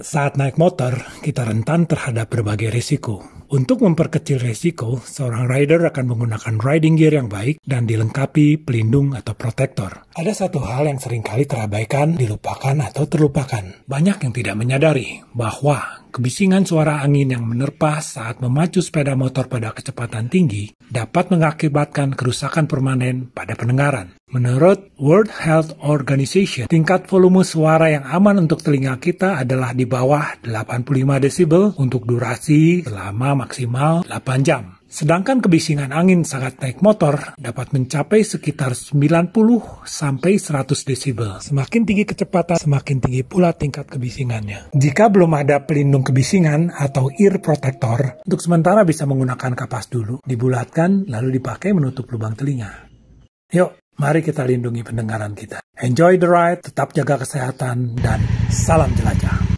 saat naik motor, kita rentan terhadap berbagai risiko. Untuk memperkecil risiko, seorang rider akan menggunakan riding gear yang baik dan dilengkapi pelindung atau protektor. Ada satu hal yang seringkali terabaikan, dilupakan, atau terlupakan. Banyak yang tidak menyadari bahwa kebisingan suara angin yang menerpa saat memacu sepeda motor pada kecepatan tinggi dapat mengakibatkan kerusakan permanen pada pendengaran. Menurut World Health Organization, tingkat volume suara yang aman untuk telinga kita adalah di bawah 85 desibel untuk durasi selama maksimal 8 jam. Sedangkan kebisingan angin saat naik motor dapat mencapai sekitar 90 sampai 100 desibel. Semakin tinggi kecepatan, semakin tinggi pula tingkat kebisingannya. Jika belum ada pelindung kebisingan atau ear protector, untuk sementara bisa menggunakan kapas dulu, dibulatkan lalu dipakai menutup lubang telinga. Yuk, mari kita lindungi pendengaran kita. Enjoy the ride, tetap jaga kesehatan dan salam jelajah.